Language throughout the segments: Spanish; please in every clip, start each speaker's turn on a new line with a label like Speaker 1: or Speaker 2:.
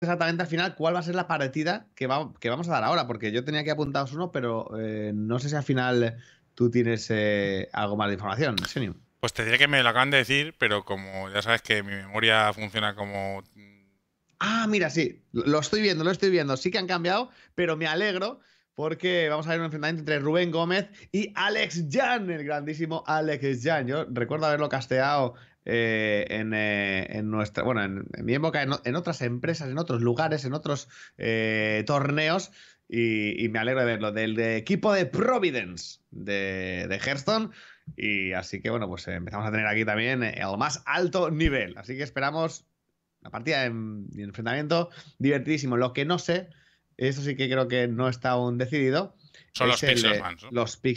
Speaker 1: exactamente al final cuál va a ser la partida que, vamos a dar ahora, porque yo tenía que apuntaros uno, pero eh, no sé si al final tú tienes eh, algo más de información,
Speaker 2: Pues te diré que me lo acaban de decir, pero como ya sabes que mi memoria funciona como...
Speaker 1: Ah, mira, sí, lo estoy viendo, lo estoy viendo. Sí que han cambiado, pero me alegro porque vamos a ver un enfrentamiento entre Rubén Gómez y Alex Jan, el grandísimo Alex Jan. Yo recuerdo haberlo casteado eh, eh, en, nuestra, bueno, en, mi época, en, otras empresas, en otros lugares, en otros eh, torneos. Y, me alegro de verlo, del equipo de Providence de, de Hearthstone. Y así que bueno, pues empezamos a tener aquí también el más alto nivel. Así que esperamos la partida de, enfrentamiento divertidísimo. Lo que no sé, eso sí que creo que no está aún decidido. Son los picks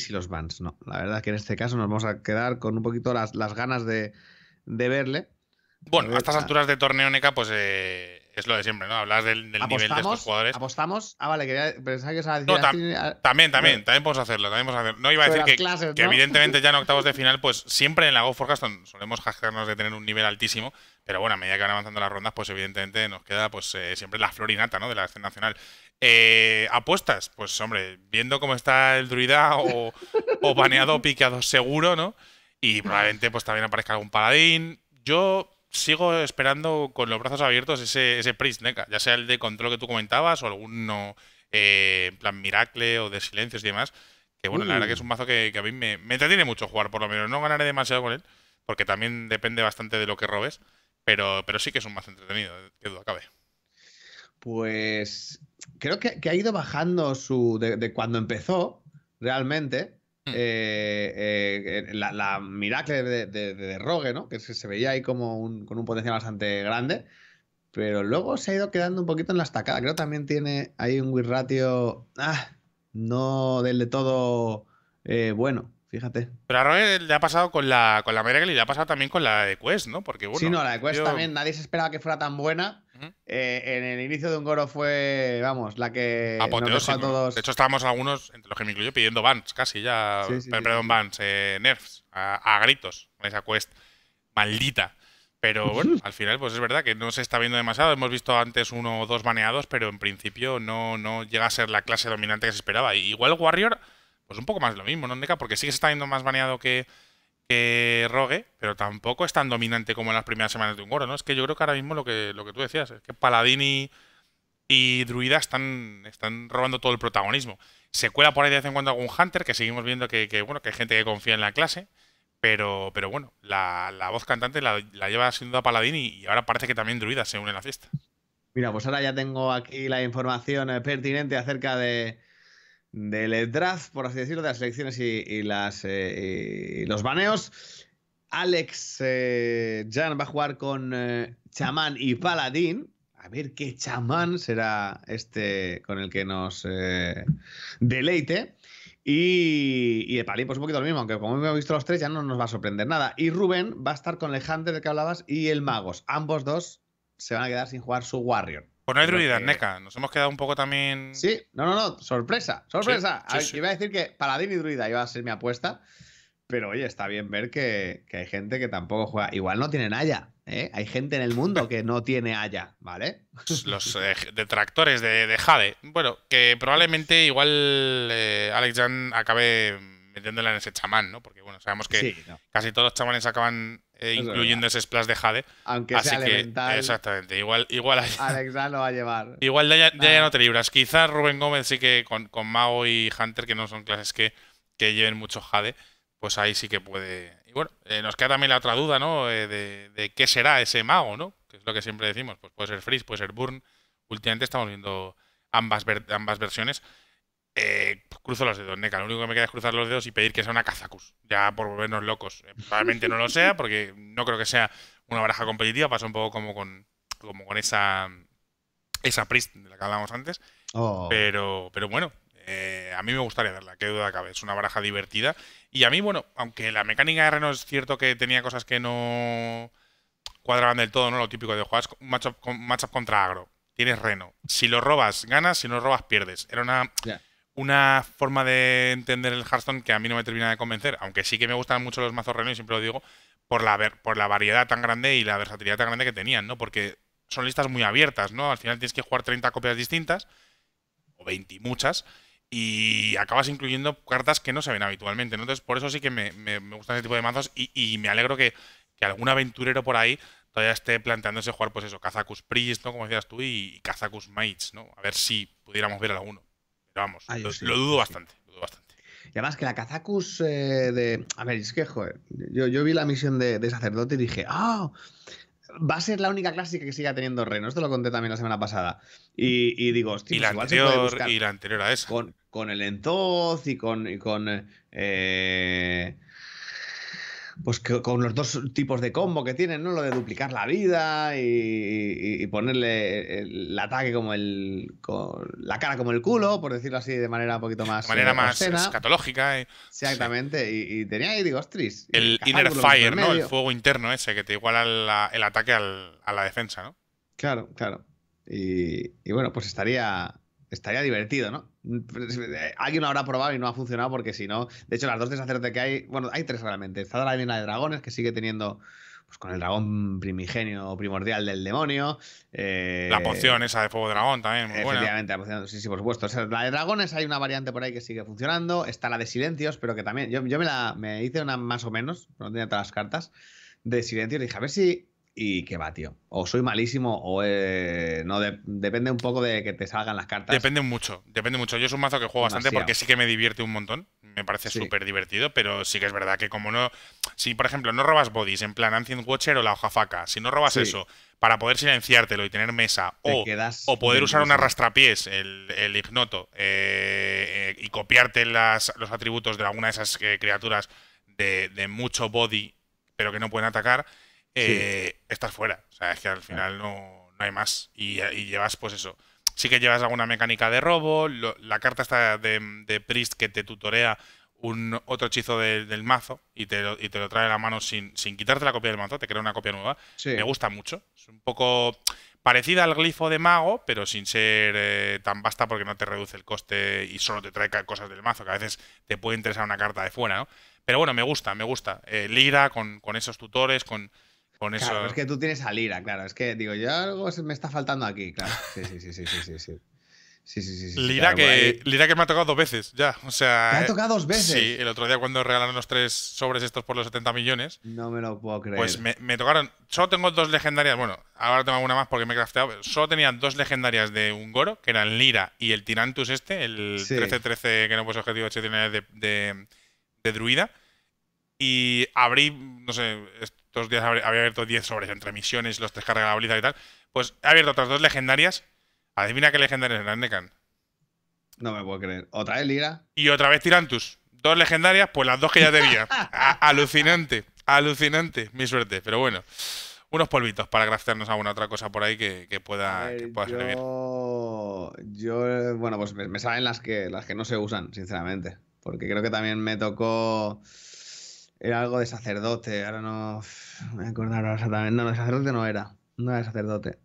Speaker 1: y los bans. La verdad que en este caso nos vamos a quedar con un poquito las, las ganas de, de verle.
Speaker 2: Bueno, a, estas ah. alturas de torneo NECA, pues eh, es lo de siempre, ¿no? Hablas del, nivel de estos jugadores. Apostamos.
Speaker 1: Ah, vale, quería que esa También, también, también
Speaker 2: podemos hacerlo, también podemos hacerlo. No iba a decir que, evidentemente ya en octavos de final, pues siempre en la Go solemos jactarnos de tener un nivel altísimo, pero bueno, a medida que van avanzando las rondas, pues evidentemente nos queda pues eh, siempre la florinata, ¿no? De la escena nacional. Eh, apuestas, pues hombre, viendo cómo está el druida o, o baneado o piqueado seguro, ¿no? Y probablemente pues también aparezca algún paladín. Yo sigo esperando con los brazos abiertos ese, ese Priest ya sea el de control que tú comentabas o alguno eh, plan Miracle o de Silencios y demás. Que bueno, la verdad que es uh. un mazo que, a mí me, entretiene mucho jugar, por lo menos. No ganaré demasiado con él, porque también depende bastante de lo que robes. Pero, pero sí que es un mazo entretenido, que duda cabe.
Speaker 1: Pues creo que, ha ido bajando su de cuando empezó, realmente. Mm. Eh, eh, eh, la, miracle de, Rogue, ¿no? Que se, veía ahí como con un potencial bastante grande. Pero luego se ha ido quedando un poquito en la estacada. Creo que también tiene ahí un win ratio. Ah, no del de
Speaker 2: todo bueno. Fíjate. Pero a Rogue le ha pasado con la, con la Miracle y le ha pasado también con la de Quest, ¿no? Porque bueno. Sí, no, la de Quest también.
Speaker 1: Nadie se esperaba que fuera tan buena. Eh, en el inicio de un goro fue, vamos, la que nos a
Speaker 2: todos. De hecho, estábamos algunos, entre los que me incluyo, pidiendo bans casi ya. perdón, bans, eh, nerfs, a, gritos, esa quest maldita. Pero bueno, al final, pues es verdad que no se está viendo demasiado. Hemos visto antes uno o dos baneados, pero en principio no, no llega a ser la clase dominante que se esperaba. igual Warrior, pues un poco más lo mismo, ¿no, Porque sí que se está viendo más baneado que, que Rogue, pero tampoco es tan dominante como en las primeras semanas de un Goro, ¿no? Es que yo creo que ahora mismo lo que, lo que tú decías, es que paladini y, Druida están, están robando todo el protagonismo. Se cuela por ahí de vez en cuando algún Hunter, que seguimos viendo que, bueno, que hay gente que confía en la clase, pero, pero bueno, la, voz cantante la, lleva siendo duda paladini y, y ahora parece que también Druida se une a la fiesta.
Speaker 1: Mira, pues ahora ya tengo aquí la información eh, pertinente acerca de, del eh, draft, por así decirlo, de las elecciones y, las, eh, los baneos. Alex eh, Jan va a jugar con chamán y paladín. A ver qué chamán será este con el que nos deleite. Y, y, el Palín, pues un poquito lo mismo, aunque como hemos visto los tres, ya no nos va a sorprender nada. Y Rubén va a estar con el Hunter del que hablabas y el Magos. Ambos dos se van a quedar sin jugar su Warrior. Pues no hay druidas, NECA.
Speaker 2: Nos hemos quedado un poco también. Sí, no, no, no. Sorpresa, sorpresa. a ver, Iba a decir
Speaker 1: que Paladín y Druida iba a ser mi apuesta. Pero oye, está bien ver que, hay gente que tampoco juega. Igual no tienen Haya. ¿eh? Hay gente en el mundo que no tiene Haya, ¿vale?
Speaker 2: Los eh, detractores de, Jade. Bueno, que probablemente igual eh, Alex Jan acabe metiéndola en ese chamán, ¿no? Porque bueno, sabemos que casi todos los chamanes acaban eh, incluyendo ese splash de Jade. Aunque Así que, Exactamente. Igual, igual
Speaker 1: Alexa lo va a llevar.
Speaker 2: Igual ya ya no te libras. Quizás Rubén Gómez sí que con, con, Mago y Hunter, que no son clases que, lleven mucho Jade, pues ahí sí que puede. Y bueno, eh, nos queda también la otra duda, ¿no? Eh, de, qué será ese mago, ¿no? Que es lo que siempre decimos. Pues puede ser Freeze, puede ser Burn. Últimamente estamos viendo ambas, ambas versiones. Eh, pues cruzo los dedos, Neca. Lo único que me queda es cruzar los dedos y pedir que sea una Kazakus. Ya por volvernos locos. Eh, probablemente no lo sea, porque no creo que sea una baraja competitiva. Pasa un poco como con, como con esa, esa Priest de la que hablábamos antes. Oh. Pero, pero bueno, eh, a mí me gustaría verla, qué duda cabe. Es una baraja divertida. Y a mí, bueno, aunque la mecánica de Reno es cierto que tenía cosas que no cuadraban del todo, ¿no? Lo típico de jugar un matchup, contra agro. Tienes Reno. Si lo robas, ganas. Si no lo robas, pierdes. Era una una forma de entender el Hearthstone que a mí no me termina de convencer, aunque sí que me gustan mucho los mazos siempre lo digo, por la, ver por la variedad tan grande y la versatilidad tan grande que tenían, ¿no? Porque son listas muy abiertas, ¿no? Al final tienes que jugar 30 copias distintas, o 20 muchas, y acabas incluyendo cartas que no se ven habitualmente, Entonces, por eso sí que me, me, gustan ese tipo de mazos y, me alegro que, que algún aventurero por ahí todavía esté planteándose jugar, pues eso, Kazakus Priest, Como decías tú, y, Kazakus Mates, ¿no? A ver si pudiéramos ver alguno vamos, lo, dudo bastante,
Speaker 1: Y además que la Kazakus eh, de. A ver, es que, joder, yo, vi la misión de, sacerdote y dije, ¡ah! va a ser la única clásica que siga teniendo Reno. Esto lo conté también la semana pasada. Y, digo, hostia, pues y la, anterior, a esa. Con, con el Entoz y con, y con eh, pues con los dos tipos de combo que tienen, ¿no? Lo de duplicar la vida y, ponerle el, ataque como el. Con la cara como el culo, por decirlo así de manera un poquito más. De manera eh, más
Speaker 2: escatológica.
Speaker 1: Eh. Exactamente. Y, tenía ahí, digo, ostris. El inner fire, ¿no? El fuego
Speaker 2: interno ese que te iguala el ataque a la defensa, ¿no?
Speaker 1: Claro, claro. Y, bueno, pues estaría. Estaría divertido, ¿no? Alguien lo habrá probado y no ha funcionado porque si no. De hecho, las dos sacerdotes que hay. Bueno, hay tres realmente. Está la línea de dragones que sigue teniendo. Pues con el dragón primigenio primordial del demonio. Eh, la poción
Speaker 2: esa de fuego dragón también, efectivamente,
Speaker 1: La poción, sí, sí, por supuesto. la de dragones hay una variante por ahí que sigue funcionando. Está la de silencios, pero que también. Yo, yo me la me hice una más o menos, no tenía todas las cartas. De silencios. Dije, a ver si y que va, tío. O soy malísimo o eh, no depende un poco de que te salgan las cartas.
Speaker 2: Depende mucho, depende mucho. Yo es un mazo que juego bastante porque sí que me divierte un montón. Me parece súper divertido, pero sí que es verdad que como no... Si, por ejemplo, no robas bodies, en plan Ancient Watcher o la hoja faca, si no robas eso para poder silenciártelo y tener mesa, o, o, poder usar un arrastrapiés, el, hipnoto, eh, y copiarte las, los atributos de alguna de esas eh, criaturas de mucho body, pero que no pueden atacar eh, estás fuera. O sea, es que al final no, no hay más. Y, llevas, pues eso. Sí que llevas alguna mecánica de robo, la carta está de, Priest que te tutorea un otro hechizo del mazo y te, lo, trae a la mano sin, sin quitarte la copia del mazo, te crea una copia nueva. Me gusta mucho. Es un poco parecida al glifo de mago, pero sin ser eh, tan basta porque no te reduce el coste y solo te trae cosas del mazo, que a veces te puede interesar una carta de fuera, ¿no? Pero bueno, me gusta, me gusta. Eh, Lira con, con esos tutores, con, Claro, es que
Speaker 1: tú tienes a Lira, claro. Es que digo, ya algo me está faltando aquí, claro. Sí, sí,
Speaker 2: sí, sí, sí, sí. sí. Sí, sí, sí, Lira, que, Lira que me ha tocado dos veces, ya. O sea, me ha eh, tocado dos veces. Sí, el otro día cuando regalaron los tres sobres estos por los 70 millones. No me lo puedo creer. Pues me, tocaron. Solo tengo dos legendarias. Bueno, ahora tengo una más porque me he crafteado. solo tenía dos legendarias de un Goro, que eran Lira y el Tirantus este, el 13-13 que no puse objetivo de, de, de, Druida. Y abrí, no sé, los días había abierto 10 sobres entre misiones, los tres cargas la bolita y tal. Pues ha abierto otras dos legendarias. Adivina qué legendarias eran, Nekan. No me puedo creer. ¿Otra vez Lira? Y otra vez Tirantus. Dos legendarias, pues las dos que ya tenía. alucinante, alucinante. Mi suerte, pero bueno. Unos polvitos para craftearnos alguna otra cosa por ahí que, pueda, que
Speaker 1: yo... bueno, pues me, me, salen las que, las que no se usan, sinceramente. Porque creo que también me tocó. Era algo de sacerdote, ahora no me acuerdo exactamente. No, no, sacerdote no era. No era sacerdote.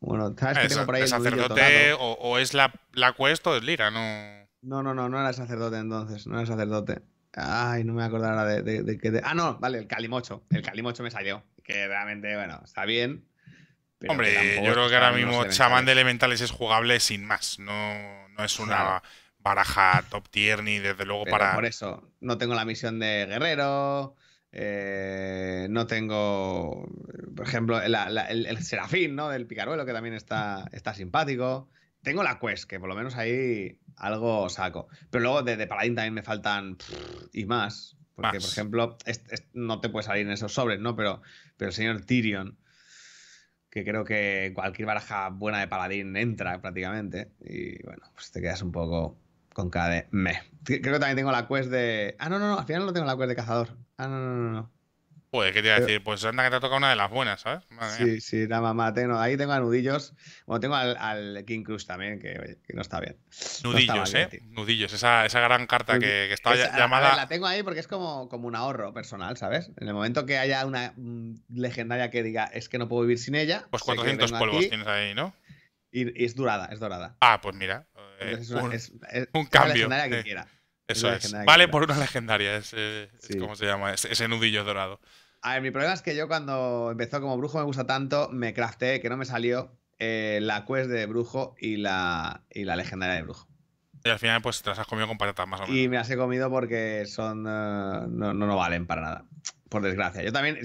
Speaker 1: Bueno, ¿sabes que tengo por ahí el sacerdote
Speaker 2: o, es la, la quest o es Lira, no... No, no, no, no era sacerdote
Speaker 1: entonces, no era sacerdote. Ay, no me acuerdo ahora de, de, Ah, no, vale, el Calimocho. El
Speaker 2: Calimocho me salió. Que realmente, bueno, está bien. Hombre, yo creo que ahora mismo Chamán de Elementales es jugable sin más. No, no es una baraja top tier ni desde luego para. Por
Speaker 1: eso, no tengo la misión de guerrero. Eh, no tengo, por ejemplo, el, serafín ¿no? del picaruelo, que también está, está simpático. Tengo la quest, que por lo menos ahí algo saco. Pero luego de, Paladín también me faltan y más. Porque, por ejemplo, no te puede salir en esos sobres, ¿no? Pero, pero el señor Tyrion, que creo que cualquier baraja buena de paladín entra prácticamente. Y bueno, pues te quedas un poco con cada Creo que también tengo la quest de. Ah, no, no, no, al final no tengo la quest de cazador. Ah, no, no, no. no.
Speaker 2: Pues, ¿qué te iba a decir? Pues anda que te ha tocado una de las buenas, ¿sabes? sí,
Speaker 1: sí, la mamá. ahí tengo a Nudillos. Bueno, tengo al, King Cruz también, que, no está bien. Nudillos, ¿eh?
Speaker 2: Nudillos, esa, gran carta
Speaker 1: que, estaba llamada. la tengo ahí porque es como, como un ahorro personal, ¿sabes? En el momento que haya una mm, legendaria que diga, es que no puedo vivir sin ella. Pues 400 polvos
Speaker 2: tienes ahí, ¿no? Y, y es dorada, es dorada. Ah, pues mira, eh, es, un, cambio. que eh, quiera. Eso es. Vale por una legendaria, ese, es como se llama, ese, nudillo dorado. A ver, mi problema
Speaker 1: es que yo cuando empezó como brujo me gusta tanto, me crafté que no me salió eh, la quest de brujo y la, y la legendaria de brujo. Y al final, pues te las has comido con patatas más o menos. Y me las he comido porque son. no, no, valen para nada. Por desgracia. Yo también,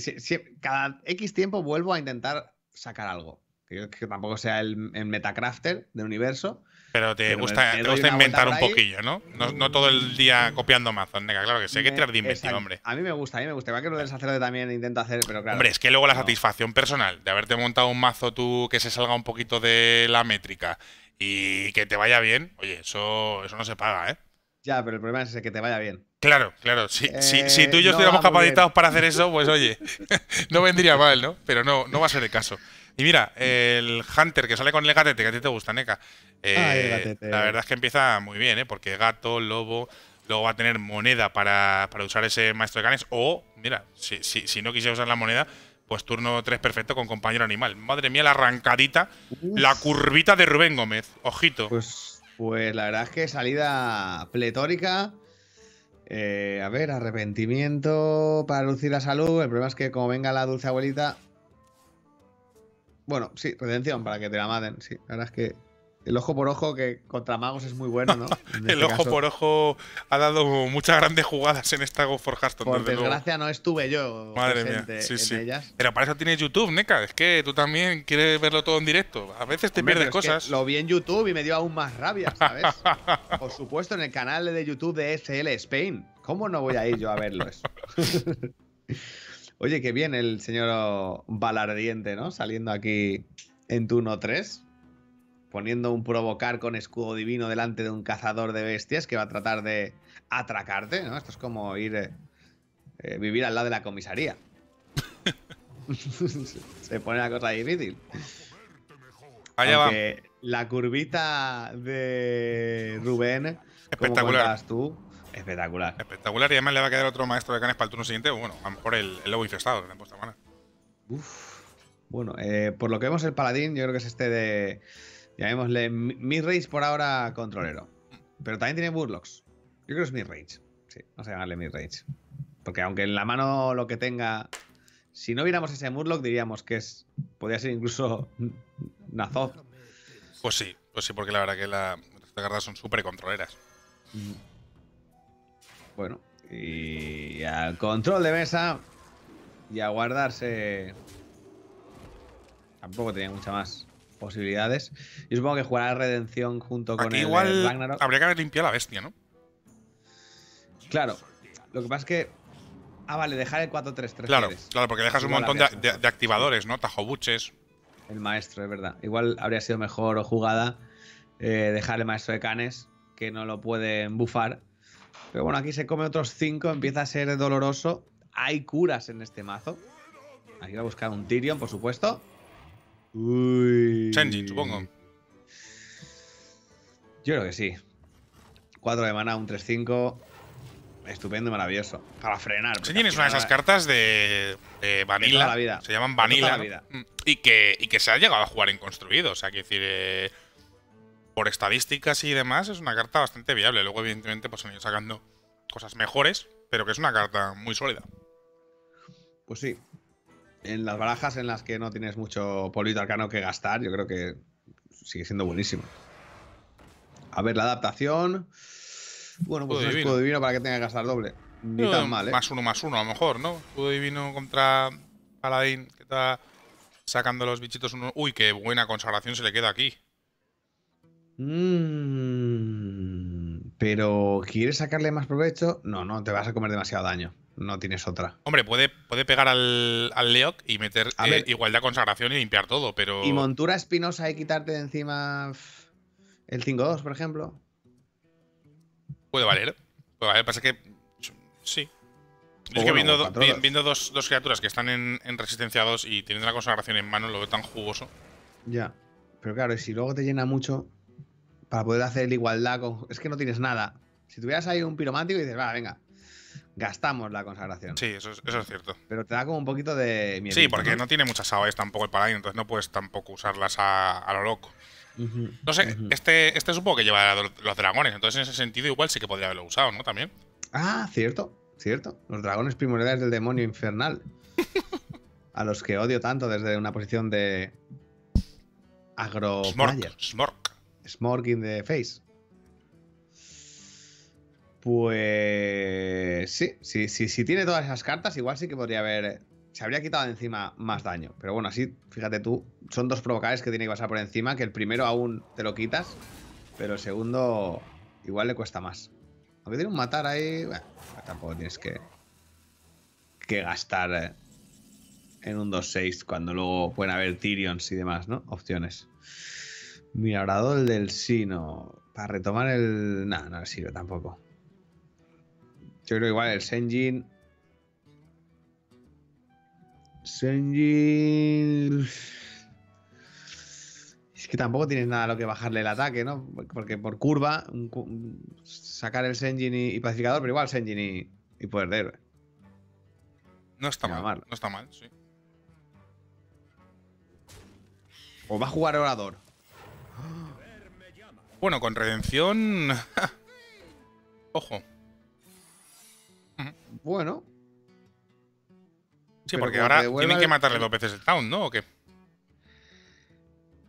Speaker 1: cada X tiempo vuelvo a intentar sacar algo. Que, tampoco sea el, el
Speaker 2: metacrafter del universo. Pero te gusta, inventar un poquillo, ¿no? ¿no? todo el día copiando mazos, nega, claro que sí, hay que tirar de inventivo hombre.
Speaker 1: A mí me gusta, a mí me gusta. Va que lo del sacerdote también intenta hacer,
Speaker 2: pero claro. Hombre, es que luego la satisfacción personal de haberte montado un mazo tú que se salga un poquito de la métrica y que te vaya bien, oye, eso, eso no se paga, ¿eh? Ya, pero el problema
Speaker 1: es que te vaya bien.
Speaker 2: Claro, claro. Si, si, eh, tú y yo estuviéramos capacitados para hacer eso, pues oye, no vendría mal, ¿no? Pero no, no va a ser el caso. Y mira, el Hunter que sale con el gatete, que a ti te gusta, Neca. Ah, eh, la verdad es que empieza muy bien, ¿eh? Porque gato, lobo, luego va a tener moneda para, usar ese maestro de canes. O, mira, si, si, no quisiera usar la moneda, pues turno 3 perfecto con compañero animal. Madre mía, la arrancadita, la curvita de Rubén Gómez. Ojito. Pues,
Speaker 1: pues la verdad es que salida pletórica. Eh, a ver, arrepentimiento para lucir la salud. El problema es que como venga la dulce abuelita, bueno, sí, redención para que te la maten, sí. La verdad es que el ojo por ojo, que contra magos es muy bueno, ¿no? Este el ojo por
Speaker 2: ojo ha dado muchas grandes jugadas en esta Go for haston Por desgracia no estuve yo Madre mía. Sí, en ellas. Pero para eso tienes YouTube, NECA. Es que tú también quieres verlo todo en directo. A veces te pierdes cosas.
Speaker 1: lo vi en YouTube y me dio aún más rabia, ¿sabes? por supuesto, en el canal de YouTube de SL Spain. ¿Cómo no voy a ir yo a verlo eso? Oye, qué bien el señor Balardiente, ¿no? Saliendo aquí en turno 3, poniendo un provocar con escudo divino delante de un cazador de bestias que va a tratar de atracarte, ¿no? Esto es como ir eh, eh, vivir al lado de la comisaría. Se pone la cosa difícil. Allá va. La curvita de Rubén, Espectacular. tú,
Speaker 2: Espectacular. Espectacular y además le va a quedar otro maestro de canes para el turno siguiente, bueno, a lo mejor el, lobo infestado que
Speaker 1: Uf. Bueno, eh, por lo que vemos el paladín, yo creo que es este de, llamémosle, mid por ahora controlero. Pero también tiene burlocks. Yo creo que es mid Sí, vamos a llamarle mid Porque aunque en la mano lo que tenga si no viéramos ese Murloc, diríamos que es. Podría ser incluso Nazov.
Speaker 2: Pues sí, pues sí, porque la verdad que las cartas son súper controleras.
Speaker 1: Bueno, y al control de mesa y a guardarse. Tampoco tenía muchas más posibilidades. Yo supongo que jugará Redención junto con el igual Ragnarok.
Speaker 2: Habría que haber limpiado la bestia, ¿no?
Speaker 1: Claro. Lo que pasa es que. Ah, vale, dejar el 4-3-3. Claro, claro, porque dejas un montón de,
Speaker 2: activadores, ¿no? Tajobuches.
Speaker 1: El maestro, es verdad. Igual habría sido mejor jugada eh, dejar el maestro de canes, que no lo pueden bufar, pero bueno, aquí se come otros 5, empieza a ser doloroso. Hay curas en este mazo. Hay que buscar un Tyrion, por supuesto.
Speaker 2: Uy.
Speaker 1: Changing, supongo. Yo creo que sí. 4 de mana, un 3-5. Estupendo maravilloso.
Speaker 2: Para frenar. Si es una de esas cartas de, Vanilla. Se llaman Vanilla. Mm, y, que, y que se ha llegado a jugar en construido. O sea, que decir. Eh, por estadísticas y demás, es una carta bastante viable. Luego, evidentemente, pues han ido sacando cosas mejores, pero que es una carta muy sólida. Pues sí.
Speaker 1: En las barajas en las que no tienes mucho polito arcano que gastar, yo creo que sigue siendo buenísimo. A ver, la adaptación.
Speaker 2: Bueno, pues escudo divino. para que tenga que gastar doble. Ni eh, tan mal, ¿eh? Más uno, más uno, a lo mejor, ¿no? Escudo divino contra Paladín, que está sacando los bichitos. Uno... Uy, qué buena consagración se le queda aquí.
Speaker 1: Mm, pero ¿quieres sacarle más provecho? No, no, te vas a comer demasiado daño. No tienes otra.
Speaker 2: Hombre, puede, puede pegar al, al Leoc y meter a eh, igualdad consagración y limpiar todo, pero. Y montura
Speaker 1: espinosa y quitarte de encima el 5-2, por ejemplo.
Speaker 2: Puede valer. Puede valer, pasa que. Sí. es que viendo, dos, criaturas que están en, en resistencia 2 y teniendo la consagración en mano, lo veo tan jugoso.
Speaker 1: Ya. Pero claro, si luego te llena mucho para poder hacer la igualdad con... Es que no tienes nada. Si tuvieras ahí un piromántico y dices, va, venga, gastamos la consagración.
Speaker 2: Sí, eso es, cierto.
Speaker 1: Pero te da como un poquito de
Speaker 2: miedo. Sí, porque ¿no? tiene muchas aves tampoco el paladín, entonces no puedes tampoco usarlas a, lo loco. Entonces, no sé, este, este supongo que lleva los dragones, entonces en ese sentido igual sí que podría haberlo usado, ¿no? También.
Speaker 1: Ah, cierto, cierto. Los dragones primordiales del demonio infernal. a los que odio tanto desde una posición de agro. Smork, smork. Smorking de the Face. Pues sí, sí, sí, si tiene todas esas cartas, igual sí que podría haber. Eh, se habría quitado de encima más daño. Pero bueno, así, fíjate tú, son dos provocadores que tiene que pasar por encima, que el primero aún te lo quitas, pero el segundo igual le cuesta más. Aunque tiene un matar ahí, bueno, tampoco tienes que, que gastar eh, en un 2-6 cuando luego pueden haber Tyrions y demás, ¿no? Opciones. Mirador el del Sino. Para retomar el. No, no sirve tampoco. Yo creo igual el Senjin. Senjin. Es que tampoco tienes nada a lo que bajarle el ataque, ¿no? Porque por curva, sacar el Senjin y, pacificador, pero igual Senjin y, y poder
Speaker 2: No está mal. No está mal, sí. O va a jugar orador. Bueno, con redención... Ojo. Bueno. Sí, porque ahora tienen que matarle dos veces el town, ¿no? ¿O qué?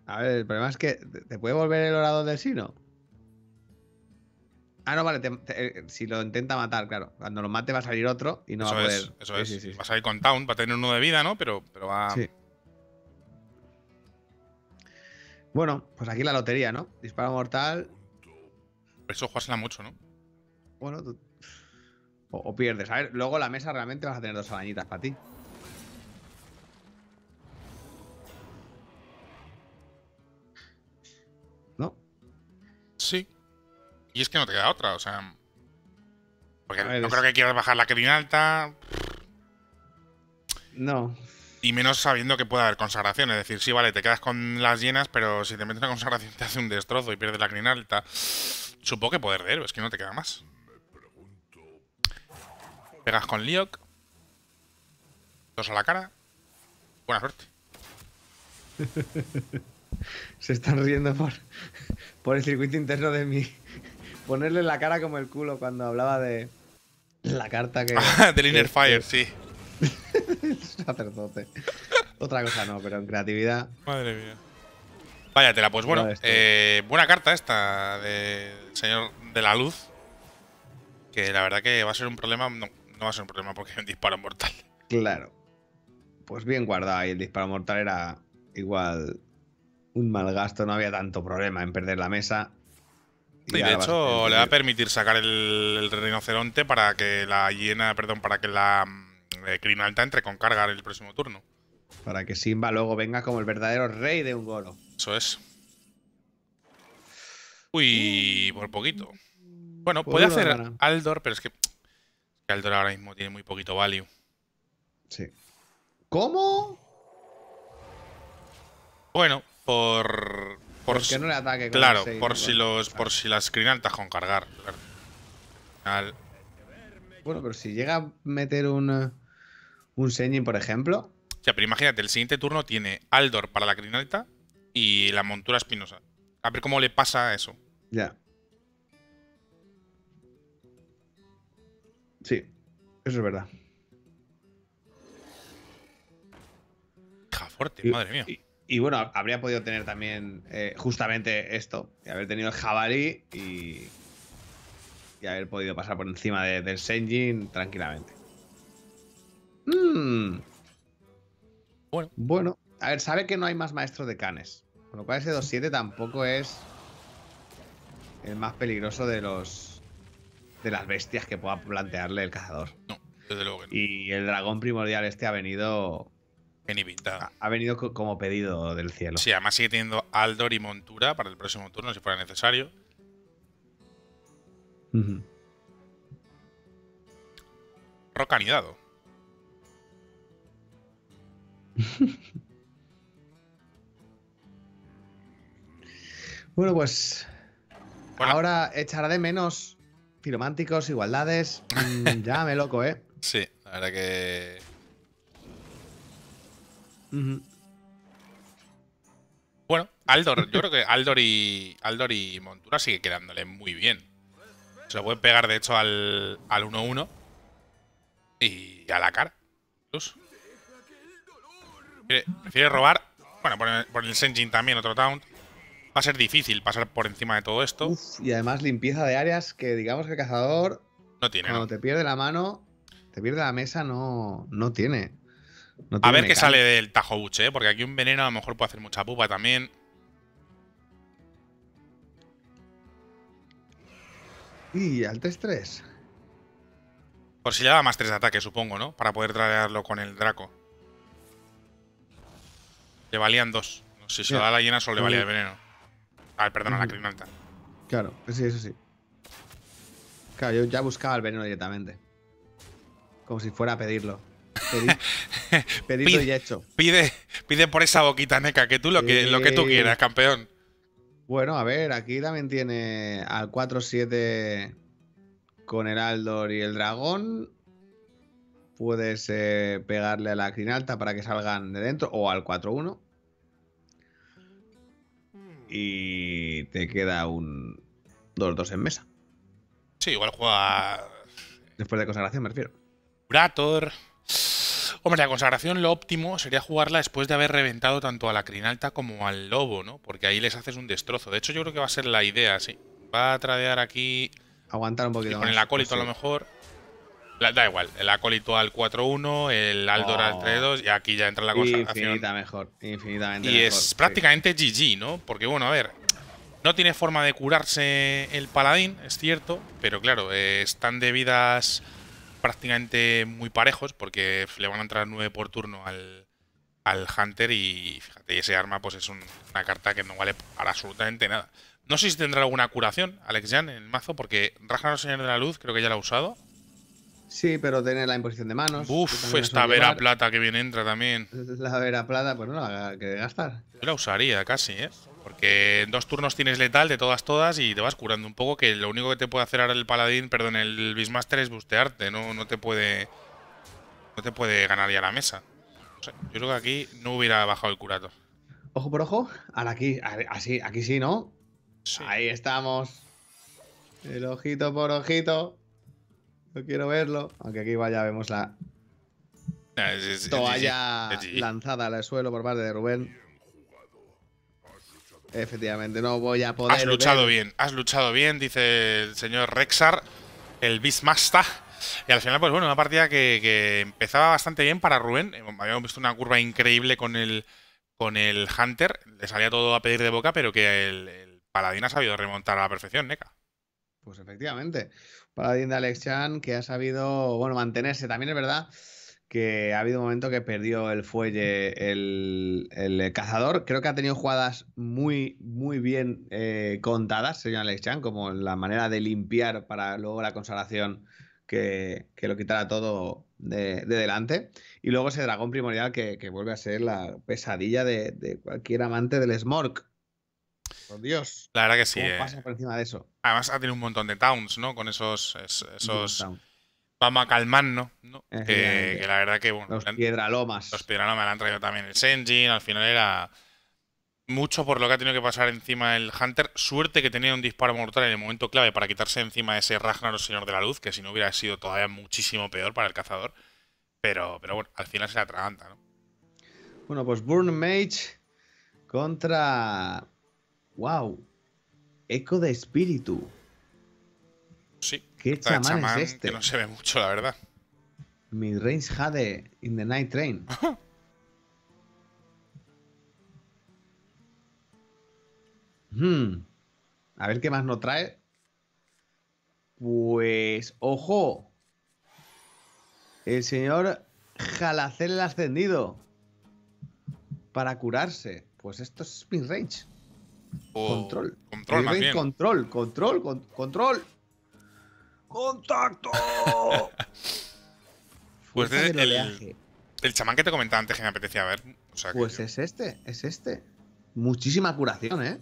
Speaker 1: A ver, el problema es que te
Speaker 2: puede volver el orador del sino.
Speaker 1: Ah, no, vale, eh, si lo intenta matar, claro. Cuando lo mate va a salir otro y no va a poder. eso
Speaker 2: es. Va a salir con Town, va a tener uno de vida, ¿no? Pero, pero va. Sí.
Speaker 1: Bueno, pues aquí la lotería, ¿no? Disparo mortal.
Speaker 2: Eso juegasla mucho, ¿no?
Speaker 1: Bueno, tú... o, pierdes. A ver, luego la mesa realmente vas a tener dos arañitas para ti.
Speaker 2: ¿No? Sí. Y es que no te queda otra, o sea. Porque no creo que quieras bajar la que alta. No, y menos sabiendo que puede haber consagración. Es decir, sí, vale, te quedas con las llenas, pero si te metes una consagración te hace un destrozo y pierdes la alta, Supongo que poder de héroe, es que no te queda más. Pegas con Liok. Dos a la cara. Buena suerte.
Speaker 1: Se están riendo por, por el circuito interno de mí. Ponerle la cara como el culo cuando hablaba de la carta que.
Speaker 2: del Inner este, Fire, sí.
Speaker 1: sacerdote. Otra cosa no, pero en creatividad.
Speaker 2: Madre mía. Váyatela, pues bueno. Este- eh, buena carta esta del señor de la luz. Que la verdad que va a ser un problema. No, va a ser un problema porque es un disparo mortal.
Speaker 1: Claro. Pues bien guardado y el disparo mortal era igual un mal gasto, no había tanto problema en perder la mesa.
Speaker 2: Y, de hecho, le va a permitir sacar el, rinoceronte para que la hiena, perdón, para que la de eh, Alta entre con Cargar el próximo turno.
Speaker 1: Para que Simba luego venga como el verdadero rey de un goro.
Speaker 2: Eso es. Uy, por poquito. Bueno, puede hacer Aldor, pero es que, Aldor ahora mismo tiene muy poquito value. Sí. ¿Cómo? Bueno, por. por no le ataque Claro, por, si los, por si las crinaltas con cargar.
Speaker 1: Bueno, pero si llega a meter un. Eh, un Senjin, por ejemplo.
Speaker 2: Ya, pero imagínate, el siguiente turno tiene Aldor para la Crinalta y la montura espinosa. A ver cómo le pasa eso.
Speaker 1: Ya. Sí, eso es verdad. Jaforte, y, madre mía. Y, bueno, habría podido tener también eh, justamente esto. Y haber tenido el jabalí y. Y haber podido pasar por encima del Senjin tranquilamente. Mm. Bueno. a ver, sabe que no hay más maestros de canes. Con lo cual ese 2-7 tampoco es el más peligroso de los de las bestias que pueda plantearle el cazador. No, desde luego que no. Y el dragón primordial este ha venido Ha venido como pedido del cielo.
Speaker 2: Sí, además sigue teniendo Aldor y montura para el próximo turno si fuera necesario.
Speaker 1: bueno, pues. Ahora echará de menos Filománticos, igualdades. Ya, mm, me loco, ¿eh?
Speaker 2: Sí, la verdad que. Bueno, Aldor, yo creo que Aldor y, Aldor y Montura sigue quedándole muy bien. Se lo pegar, de hecho, al 1-1 y a la cara. Eh, prefiere robar. Bueno, por el, también, otro taunt. Va a ser difícil pasar por encima de todo esto.
Speaker 1: y además limpieza de áreas que digamos que el cazador. No tiene. Cuando te pierde la mano, te pierde la mesa, no, no tiene.
Speaker 2: a ver qué sale del Tajo ¿eh? porque aquí un veneno a lo mejor puede hacer mucha pupa también.
Speaker 1: Y al 3-3.
Speaker 2: Por si le da más 3 de ataque, supongo, ¿no? Para poder traerlo con el Draco. Le valían dos. No sé si se lo la da la llena solo le valía eh. el veneno. Ah, perdón, la crinanta.
Speaker 1: Claro, sí, eso sí. Claro, yo ya buscaba el veneno directamente. Como si fuera a pedirlo. Pedirlo pedido y hecho. Pide,
Speaker 2: pide por esa boquita, Neca, que tú lo que, lo que tú quieras, campeón.
Speaker 1: Bueno, a ver, aquí también tiene al 4-7 con el Aldor y el dragón puedes eh, pegarle a la crinalta para que salgan de dentro o al 4-1. Y te queda un 2-2 en mesa.
Speaker 2: Sí, igual juega. Después de consagración, me refiero. Curator. Hombre, la consagración lo óptimo sería jugarla después de haber reventado tanto a la crinalta como al lobo, ¿no? Porque ahí les haces un destrozo. De hecho, yo creo que va a ser la idea, sí. Va a tradear aquí. Aguantar un poquito con el acólito, a lo mejor da igual, el Acolito al 4-1, el Aldor al 3-2 y aquí ya entra la cosa. Infinita mejor, infinitamente y mejor. Y es prácticamente GG, ¿no? Porque bueno, a ver, no tiene forma de curarse el paladín, es cierto, pero claro, eh, están de vidas prácticamente muy parejos porque le van a entrar 9 por turno al, Hunter y fíjate, ese arma pues es una carta que no vale para absolutamente nada. No sé si tendrá alguna curación, Alex Jan, en el mazo, porque Ragnar Señor de la Luz creo que ya la ha usado.
Speaker 1: Sí, pero tener la imposición de manos. Uf, esta vera
Speaker 2: plata que viene entra también.
Speaker 1: La vera plata, pues no la que gastar.
Speaker 2: Yo la usaría casi, ¿eh? Porque en dos turnos tienes letal de todas, todas y te vas curando un poco. Que lo único que te puede hacer ahora el paladín, perdón, el Beastmaster es bustearte. No, no te puede. No te puede ganar ya la mesa. yo creo que aquí no hubiera bajado el curato.
Speaker 1: Ojo por ojo. Ahora aquí, así, aquí sí, ¿no? Ahí estamos. El ojito por ojito. No quiero verlo. Aunque aquí vaya, vemos la
Speaker 2: ah, toalla
Speaker 1: lanzada al suelo por parte de Rubén. Efectivamente, no voy a poder. Has luchado bien,
Speaker 2: has luchado bien, dice el señor Rexar, el Beastmaster. Y al final, pues bueno, una partida que, empezaba bastante bien para Rubén. Habíamos visto una curva increíble con el, con el Hunter. Le salía todo a pedir de boca, pero que el, el Paladín ha sabido remontar a la perfección, NECA.
Speaker 1: Pues efectivamente. Para de Alex Chan, que ha sabido, bueno, mantenerse. También es verdad que ha habido un momento que perdió el fuelle el, cazador. Creo que ha tenido jugadas muy, muy bien eh, contadas, señor Alex Chan, como la manera de limpiar para luego la consagración que, lo quitara todo de, delante. Y luego ese dragón primordial que, vuelve a ser la pesadilla de, de cualquier amante del Smork.
Speaker 2: Por Dios. La verdad que sí. Eh. pasa
Speaker 1: encima de eso?
Speaker 2: Además ha tenido un montón de towns, ¿no? Con esos... esos vamos a calmar, ¿no? que la verdad que, bueno... Los Piedralomas. Los Piedralomas han traído también el Senjin, al final era... Mucho por lo que ha tenido que pasar encima el Hunter. Suerte que tenía un disparo mortal en el momento clave para quitarse encima de ese Ragnaros Señor de la Luz, que si no hubiera sido todavía muchísimo peor para el cazador. Pero, pero bueno, al final se la atraganta, ¿no?
Speaker 1: Bueno, pues Burn Mage contra ¡Wow! Eco de espíritu. Sí. ¿Qué chamán, es este?
Speaker 2: Que no se ve mucho, la verdad.
Speaker 1: Midrange Jade in the Night Train. Hmm. A ver qué más nos trae. Pues, ojo. El señor Jalacel ascendido. Para curarse. Pues esto es midrange. range
Speaker 2: control.
Speaker 1: Control, eh, control, control, control.
Speaker 2: ¡Contacto! pues el, chamán que te comentaba antes que me apetecía ver.
Speaker 1: pues es este, es este. Muchísima curación, ¿eh?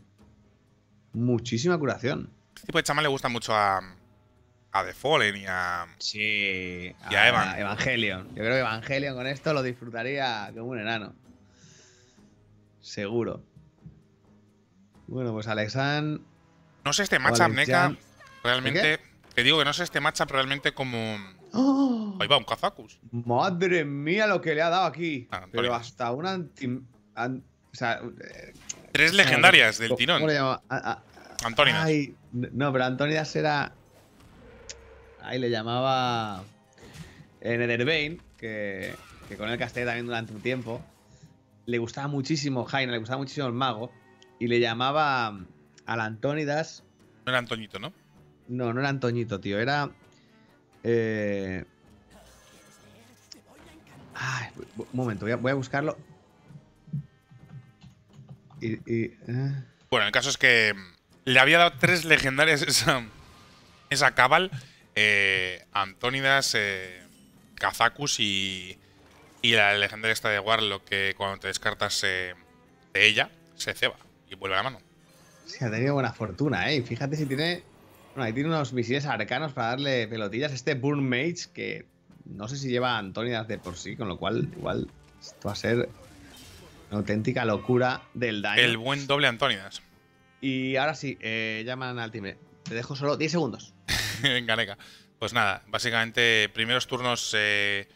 Speaker 1: Muchísima curación.
Speaker 2: Este tipo de chamán le gusta mucho a, a The Fallen y a.
Speaker 1: Sí, y a, Evangelion. Yo creo que Evangelion con esto lo disfrutaría como un enano. Seguro. Bueno, pues Alexan.
Speaker 2: No sé este matchup, Neka… Realmente. Te digo que no sé este matchup realmente como. ¡Oh! Ahí va, un Kazakus.
Speaker 1: Madre mía, lo que le ha dado aquí. Ah, pero hasta una anti. O sea, eh, Tres legendarias del tirón. ¿Cómo no, pero Antonidas era. Ahí le llamaba. Netherbane, que, que con el castellé también durante un tiempo. Le gustaba muchísimo Jaina, le gustaba muchísimo el mago y le llamaba mm, al Antónidas.
Speaker 2: No era Antoñito, ¿no?
Speaker 1: No, no era Antoñito, tío. Era. Eh... Ay, un momento, voy a, buscarlo. Y, eh.
Speaker 2: Bueno, el caso es que mm, le había dado tres legendarias esa, esa cabal. Eh, Antónidas, eh, Kazakus y, y la legendaria esta de Warlock que cuando te descartas de ella se ceba y vuelve a la mano.
Speaker 1: Sí, ha tenido buena fortuna, ¿eh? Fíjate si tiene. Bueno, ahí tiene unos misiles arcanos para darle pelotillas. Este Burn Mage que no sé si lleva Antonidas de por sí, con lo cual, igual, esto va a ser una auténtica locura del daño. El
Speaker 2: buen doble Antonidas. Y ahora sí, eh, llaman al timbre.
Speaker 1: Te dejo solo 10 segundos.
Speaker 2: venga, venga. Pues nada, básicamente, primeros turnos. Eh,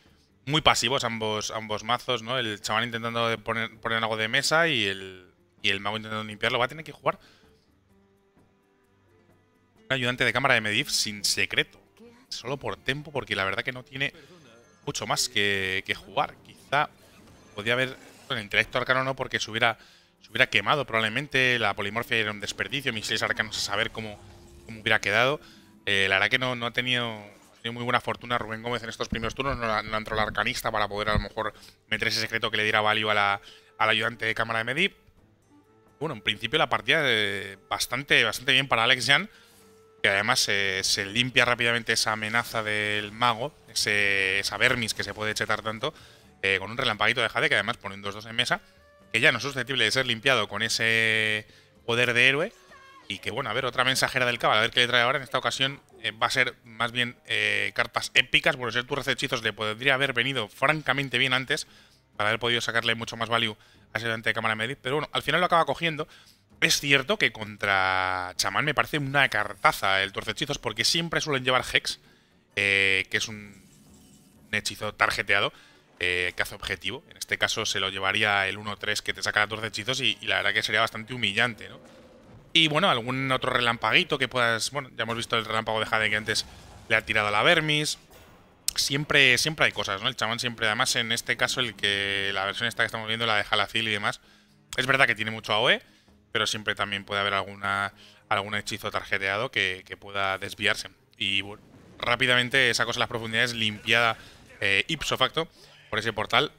Speaker 2: muy pasivos ambos, ambos mazos, ¿no? El chaval intentando poner, poner algo de mesa y el, y el mago intentando limpiarlo va a tener que jugar. Un ayudante de cámara de Medivh sin secreto. Solo por tempo, porque la verdad que no tiene mucho más que, jugar. Quizá podía haber... Bueno, el intelecto arcano no, porque se hubiera, hubiera quemado probablemente. La polimorfia era un desperdicio. Mis seis arcanos a saber cómo, hubiera quedado. Eh, la verdad que no, no ha tenido muy buena fortuna Rubén Gómez en estos primeros turnos. No, entró el arcanista para poder a lo mejor meter ese secreto que le diera value a al ayudante de cámara de Medivh bueno, en principio la partida es eh, bastante, bastante bien para Alex Jan. Que además eh, se limpia rápidamente esa amenaza del mago, ese, esa vermis que se puede chetar tanto, eh, con un relampaguito de Jade, que además pone un 2-2 en mesa, que ya no es susceptible de ser limpiado con ese poder de héroe. Y que bueno, a ver, otra mensajera del cabal, a ver qué le trae ahora. En esta ocasión va a ser más bien cartas épicas. Bueno, ser tus hechizos le podría haber venido francamente bien antes para haber podido sacarle mucho más value ayudante de cámara Medic, pero bueno, al final lo acaba cogiendo. Es cierto que contra Chamán me parece una cartaza el hechizos porque siempre suelen llevar Hex, eh, que es un, hechizo tarjeteado, eh, que hace objetivo. En este caso se lo llevaría el 1-3 que te saca 14 hechizos y, la verdad que sería bastante humillante, ¿no? Y bueno, algún otro relampaguito que puedas... Bueno, ya hemos visto el relámpago de Jade que antes le ha tirado a la Vermis siempre, siempre hay cosas, ¿no? El chamán siempre, además en este caso, el que la versión esta que estamos viendo, la de Jalazil y demás, es verdad que tiene mucho AOE, pero siempre también puede haber alguna algún hechizo tarjeteado que, pueda desviarse. Y rápidamente esa cosa las profundidades limpiada eh, ipso facto por ese portal.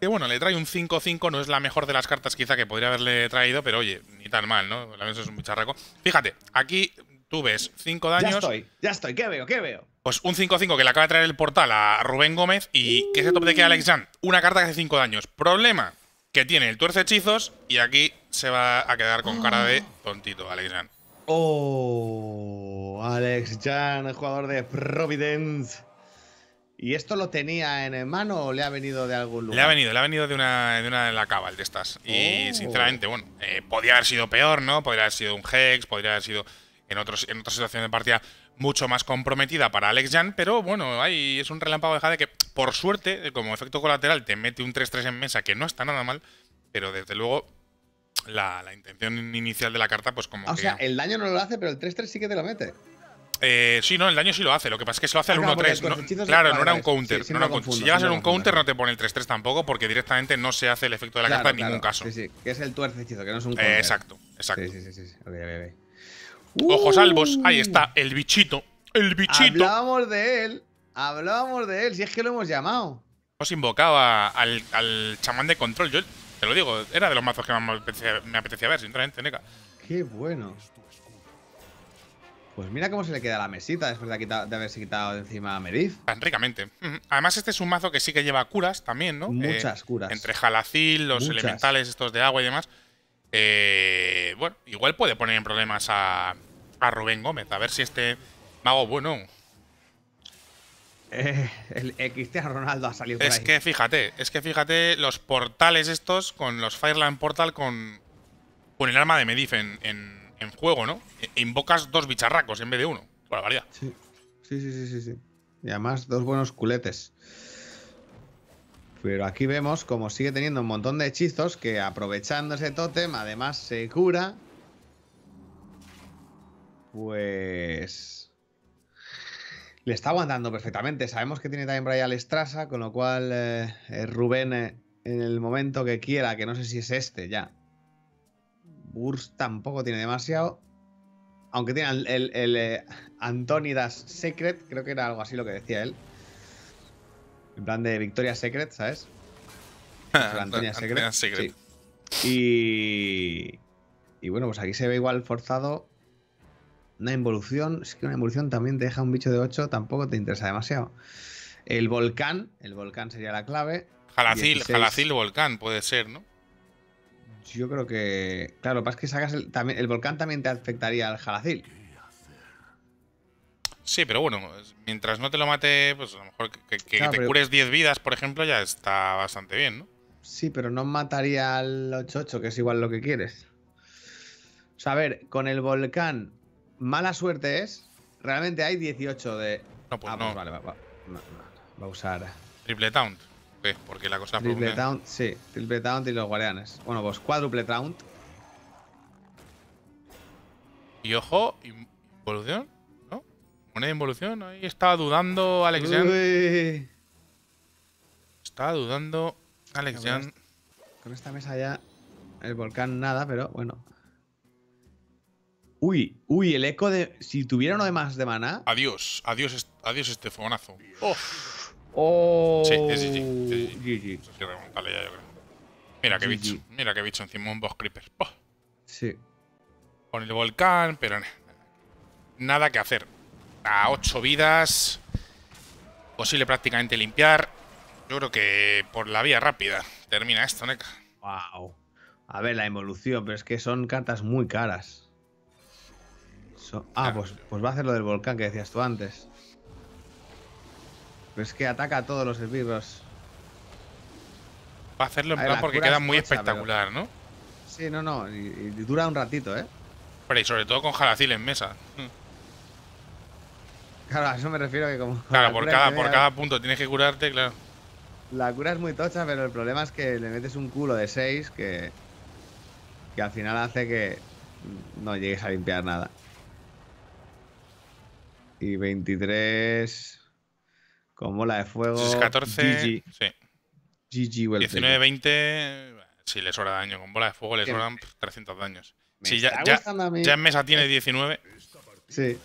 Speaker 2: Que bueno, le trae un 5-5, no es la mejor de las cartas quizá que podría haberle traído, pero oye, ni tan mal, ¿no? La verdad es un bicharraco. Fíjate, aquí tú ves 5 daños. Ya estoy, ya
Speaker 1: estoy, ¿qué veo? ¿Qué veo?
Speaker 2: Pues un 5-5 que le acaba de traer el portal a Rubén Gómez y que ese top de que Alex Jan. Una carta que hace 5 daños. Problema que tiene el tuerce hechizos y aquí se va a quedar con cara de tontito Alex Jan.
Speaker 1: Oh, Alex Jan, jugador de Providence. ¿Y esto lo tenía en mano o le ha venido de algún lugar? Le ha venido, le ha
Speaker 2: venido de una de, una de la cabal de estas. Y oh. sinceramente, bueno, eh, podría haber sido peor, ¿no? Podría haber sido un Hex, podría haber sido en, otros, en otras situaciones de partida mucho más comprometida para Alex Jan, pero bueno, es un relámpago de jade que, por suerte, como efecto colateral, te mete un 3-3 en mesa, que no está nada mal, pero desde luego la, intención inicial de la carta, pues como. Ah, o sea,
Speaker 1: el daño no lo hace, pero el 3-3 sí que te lo mete.
Speaker 2: Eh, sí, no, el daño sí lo hace. Lo que pasa es que se lo hace al 1-3. Ah, claro, no era un counter. no si llegas a ser un counter, no te pone el 3-3 tampoco, porque directamente no se hace el efecto de la carta en ningún caso. Sí, sí, que es el tuerce hechizo, que no es un eh, counter. Eh, exacto, exacto. Sí, sí, sí. sí. Okay, okay, okay. Ojos albos, ahí está, el bichito. El bichito. Hablábamos
Speaker 1: de él. Hablábamos de él, si es que lo hemos llamado.
Speaker 2: Hemos invocado al, chamán de control, yo te lo digo, era de los mazos que más me apetecía, ver, sinceramente, Neca. Qué bueno. Pues mira cómo se le queda la mesita después de, haberse quitado encima a Meriz. Tan ricamente. Además, este es un mazo que sí que lleva curas también, ¿no? Muchas eh, curas. Entre Jalacil, los elementales estos de agua y demás. Eh, bueno, igual puede poner en problemas a, Rubén Gómez. A ver si este mago bueno.
Speaker 1: Eh, el, Ronaldo ha salido. Es que
Speaker 2: fíjate, es que fíjate los portales estos con los Fireland Portal con, con el arma de Medif en, juego, ¿no? E, invocas dos bicharracos en vez de uno. Por la Sí.
Speaker 1: sí, sí, sí, sí. Y además dos buenos culetes. Pero aquí vemos como sigue teniendo un montón de hechizos que aprovechando ese tótem además se cura. Pues... Le está aguantando perfectamente. Sabemos que tiene también Brian Estrasa, con lo cual eh, Rubén eh, en el momento que quiera, que no sé si es este ya. Burst tampoco tiene demasiado. Aunque tiene el, el, eh, Secret, creo que era algo así lo que decía él. En plan de Victoria Secret, ¿sabes? Antonia Secret. Y, y bueno, pues aquí se ve igual forzado. Una involución. Es que una involución también te deja un bicho de 8, tampoco te interesa demasiado. El volcán, el volcán sería la clave.
Speaker 2: Jalacil, volcán puede ser, ¿no?
Speaker 1: Yo creo que. Claro, lo que pasa sacas el, también, el volcán también te afectaría al Jalacil.
Speaker 2: Sí, pero bueno, mientras no te lo mate, pues a lo mejor que, te cures 10 vidas, por ejemplo, ya está bastante bien, ¿no?
Speaker 1: Sí, pero no mataría al 8-8, que es igual lo que quieres. O sea, a ver, con el volcán, mala suerte es. Realmente hay 18 de. No, pues, ah, pues no. vale, va, a usar.
Speaker 2: Triple Taunt. Pues, porque la cosa. Triple Taunt,
Speaker 1: sí. Triple Taunt y los guardianes. Bueno, pues cuádruple Taunt.
Speaker 2: Y ojo, involución de involución. Ahí estaba dudando Alex Jan. Estaba dudando Alex Jan.
Speaker 1: Con, esta mesa ya el volcán nada, pero bueno. Uy, uy, el eco de. Si tuviera uno de más de maná. Adiós, adiós, adiós
Speaker 2: este fogonazo. Oh. Oh. Sí, sí, GG. yo Mira qué bicho, mira qué bicho encima un boss creeper. Sí. Con el volcán, pero nada que hacer a 8 vidas. Posible prácticamente limpiar. Yo creo que por la vía rápida termina esto, Neca. Wow.
Speaker 1: A ver, la evolución, pero es que son cartas muy caras. ah, pues, pues va a hacer lo del volcán que decías tú antes. Pero es que ataca a todos los esbirros.
Speaker 2: Va a hacerlo en plan porque queda muy espectacular, ¿no? Sí, no, no. Y, dura un ratito, ¿eh? Pero y sobre todo con jaracil en mesa.
Speaker 1: Claro, a eso me refiero que como.
Speaker 2: Claro, por cada, punto tienes que curarte, claro.
Speaker 1: La cura es muy tocha, pero el problema es que le metes un culo de 6 que. que al final hace que no llegues a limpiar nada. Y 23. Con bola de fuego. 14. GG. Sí. GG, 19,
Speaker 2: 20. Si le sobra daño. Con bola de fuego le sobran 300 daños. Si ya, ya, ya, en mesa tiene 19.
Speaker 1: Sí.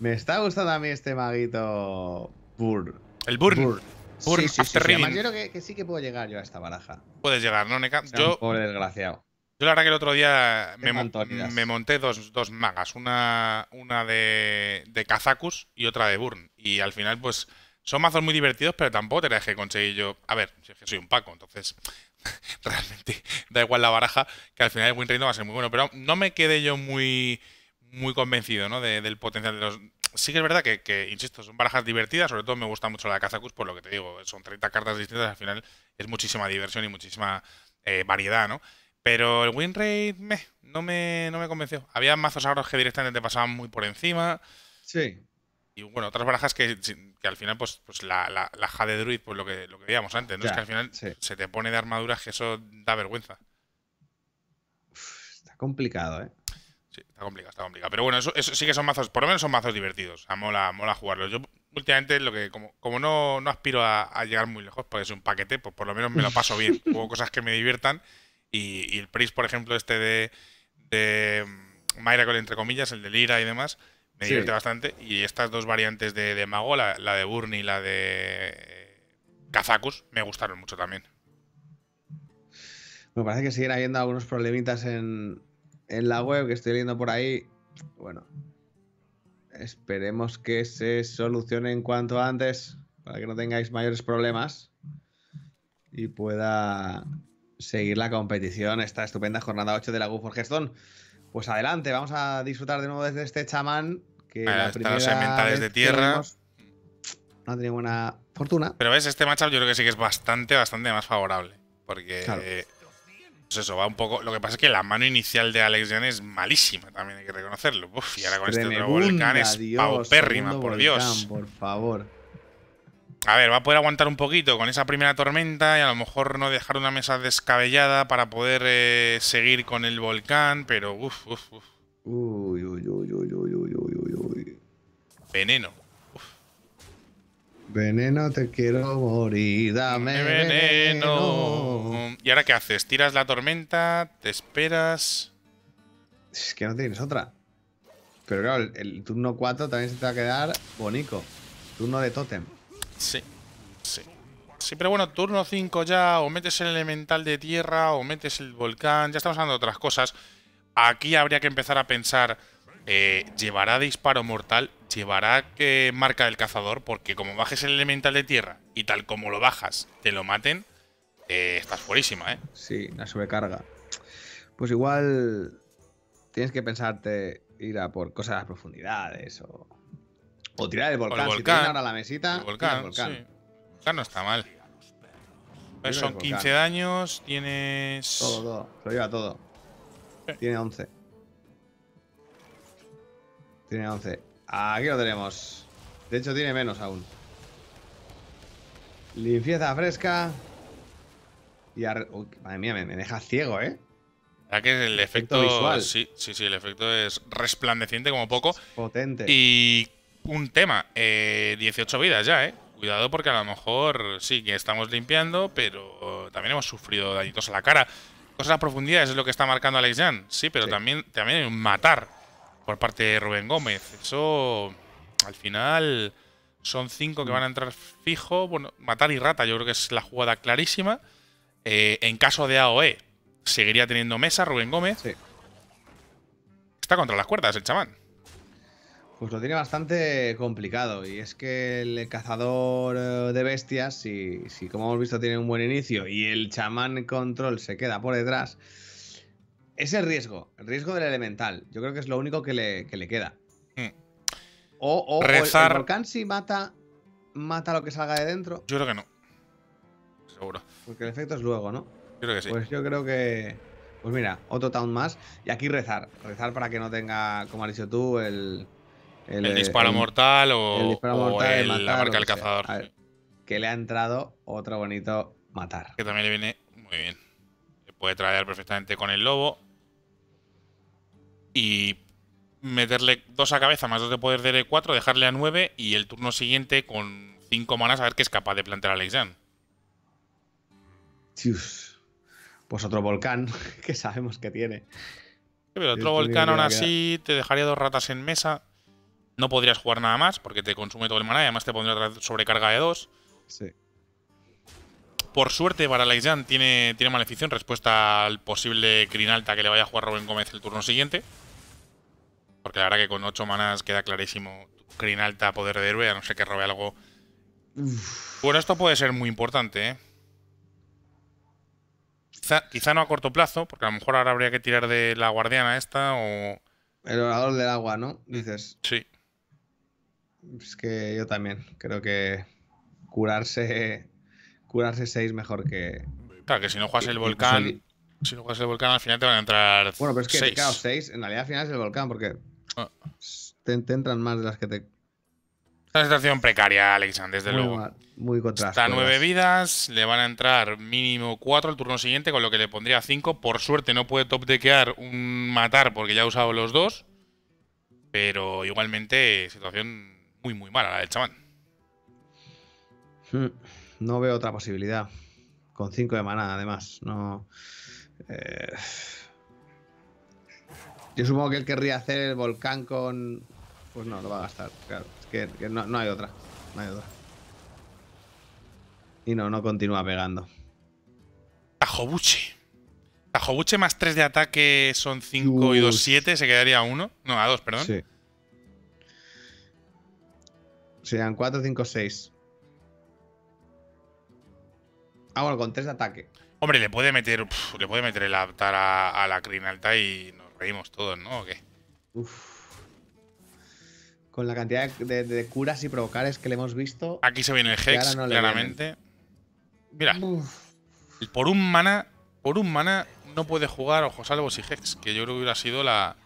Speaker 1: Me está gustando a mí este maguito
Speaker 2: Burn. El Burn. Burn. sí, sí, sí, yo
Speaker 1: creo que, sí que puedo llegar yo a esta baraja.
Speaker 2: Puedes llegar, ¿no, Neca? Yo, pobre desgraciado. Yo la verdad que el otro día me, monté dos, magas. Una, una de, de Kazakus y otra de Burn. Y al final, pues, son mazos muy divertidos, pero tampoco te que conseguir yo. A ver, soy un Paco, entonces realmente da igual la baraja, que al final el win va a ser muy bueno. Pero no me quedé yo muy muy convencido ¿no? del potencial de los... Sí que es verdad que, insisto, son barajas divertidas, sobre todo me gusta mucho la Cazacus, por lo que te digo, son 30 cartas distintas, al final es muchísima diversión y muchísima eh, variedad, ¿no? Pero el win rate no, me, no me convenció. Había mazos agros que directamente te pasaban muy por encima. Sí. Y bueno, otras barajas que, al final, pues, pues la, la, la Jade Druid, pues lo que, lo que veíamos antes, ¿no? es que al final se te pone de armaduras que eso da vergüenza.
Speaker 1: está complicado, ¿eh?
Speaker 2: Está complicado, está complicado. Pero bueno, eso, sí que son mazos, por lo menos son mazos divertidos. A mola, mola jugarlos. Yo últimamente lo que, como, no, aspiro a, llegar muy lejos, porque es un paquete, pues por lo menos me lo paso bien. Juego cosas que me diviertan. Y, el Pris, por ejemplo, este de, de mm, con entre comillas, el de Lira y demás, me divierte bastante. Y estas dos variantes de, de Mago, la, la, de Burn y la de eh, Kazakus, me gustaron mucho también.
Speaker 1: Me parece que siguen habiendo algunos problemitas en, en la web que estoy leyendo por ahí, bueno, esperemos que se solucione en cuanto antes para que no tengáis mayores problemas y pueda seguir la competición, esta estupenda jornada 8 de la for Pues adelante, vamos a disfrutar de nuevo desde este chamán
Speaker 2: que la primera los elementales de tierra.
Speaker 1: No ha tenido buena fortuna.
Speaker 2: Pero ves, este matchup yo creo que sí que es bastante, bastante más favorable. Porque pues eso, va un poco. Lo que pasa es que la mano inicial de Alex Jan es malísima, también hay que reconocerlo. Uf, y ahora con este otro volcán es paupérrima, por Dios. Por favor. A ver, va a poder aguantar un poquito con esa primera tormenta y a lo mejor no dejar una mesa descabellada para poder eh, seguir con el volcán, pero uff, uff, uff. Uy, uy, uy, uy, uy, uy, uy, uy. Veneno.
Speaker 1: Veneno, te quiero morir, dame veneno.
Speaker 2: ¿Y ahora qué haces? ¿Tiras la tormenta? ¿Te esperas? Es que no tienes
Speaker 1: otra. Pero claro, el, turno 4 también se te va a quedar bonito. Turno de tótem.
Speaker 2: Sí, sí. Sí, pero bueno, turno 5 ya, o metes el elemental de tierra, o metes el volcán, ya estamos hablando de otras cosas. Aquí habría que empezar a pensar eh, llevará disparo mortal, llevará que eh, marca del cazador, porque como bajes el elemental de tierra y tal como lo bajas te lo maten, eh, estás fuerísima, ¿eh?
Speaker 1: Sí, la sobrecarga. Pues igual tienes que pensarte ir a por cosas a las profundidades o, tirar el volcán. si la mesita, volcán, volcán.
Speaker 2: volcán no está mal. Pues son 15
Speaker 1: daños, tienes... Todo, todo. lo lleva todo. Tiene 11. Tiene 11. Aquí lo tenemos. De hecho, tiene menos aún. Limpieza fresca. Y madre mía, me, deja ciego, ¿eh?
Speaker 2: Ya que el efecto, visual. Sí, sí, sí, el efecto es resplandeciente como poco. potente. Y un tema, 18 eh, vidas ya, ¿eh? Cuidado porque a lo mejor sí que estamos limpiando, pero también hemos sufrido dañitos a la cara. Cosas a profundidad, es lo que está marcando Alex Jan. Sí, pero También, también matar por parte de Rubén Gómez. Eso, al final, son cinco que van a entrar fijo. Bueno, Matar y Rata yo creo que es la jugada clarísima. Eh, en caso de AOE, seguiría teniendo mesa Rubén Gómez. Sí. Está contra las cuerdas el chamán.
Speaker 1: Pues lo tiene bastante complicado. Y es que el cazador eh, de bestias, si como hemos visto tiene un buen inicio y el chamán control se queda por detrás, es el riesgo, el riesgo del elemental. Yo creo que es lo único que le, que le queda. Hmm. O, o, Rezar... el, volcán si mata, mata lo que salga de dentro. Yo creo que no. Seguro. Porque el efecto es luego, ¿no? Yo creo que sí. Pues yo creo que. Pues mira, otro town más. Y aquí rezar. Rezar para que no tenga, como has dicho tú, el. El, eh, disparo mortal o el, disparo mortal, la marca del cazador. que le ha entrado otro bonito matar. Que también le viene muy
Speaker 2: bien. Se puede traer perfectamente con el lobo y meterle dos a cabeza más dos de poder de 4 dejarle a 9 y el turno siguiente con 5 manas a ver qué es capaz de plantear a Leixan.
Speaker 1: Pues otro volcán que sabemos que tiene.
Speaker 2: Pero otro volcán aún así te dejaría dos ratas en mesa. No podrías jugar nada más porque te consume todo el maná y además te pondría otra sobrecarga de dos. Sí. Por suerte, para Leixan tiene, tiene maleficio respuesta al posible Grinalta que le vaya a jugar Robin Gómez el turno siguiente. Porque la verdad que con 8 manas queda clarísimo Crin alta, poder de héroe, a no ser que robe algo. Bueno, esto puede ser muy importante, ¿eh? Quizá, no a corto plazo, porque a lo mejor ahora habría que tirar de la guardiana esta o... El
Speaker 1: orador del agua, ¿no? Dices. Sí. Es que yo también creo que curarse curarse 6 mejor que...
Speaker 2: Claro, que si no juegas el volcán... Si no juegas el volcán, al final te van a entrar. Bueno, pero es que, claro, en realidad al final es el
Speaker 1: volcán, porque te, entran más de las que te.
Speaker 2: Una situación precaria, Alexander, desde luego.
Speaker 1: muy contraste. Está nueve
Speaker 2: vidas, le van a entrar mínimo cuatro al turno siguiente, con lo que le pondría cinco. Por suerte no puede top dequear un matar porque ya ha usado los dos. Pero igualmente, situación muy, muy mala la del chamán.
Speaker 1: Hmm, no veo otra posibilidad. Con 5 de manada, además. No. Eh, yo supongo que él querría hacer el volcán con. Pues no, lo va a gastar, claro. Es que, no, hay otra. No hay otra.
Speaker 2: Y no, no continúa pegando. Tajobuche. Tajobuche más 3 de ataque son 5 y 2, 7. Se quedaría a 1. No, a 2, perdón.
Speaker 1: Sí. Serían 4, 5, 6. Ah, bueno, con 3 de ataque.
Speaker 2: Hombre, le puede meter. le puede meter el aptar a, la Crinalta y reímos todos, ¿no? ¿O qué? Uf.
Speaker 1: Con la cantidad de, curas y provocares que le hemos visto.
Speaker 2: Aquí se viene el Hex, claramente. Mira. Por un mana. Por un mana no puede jugar Ojos salvos y Hex, que yo creo que hubiera sido la,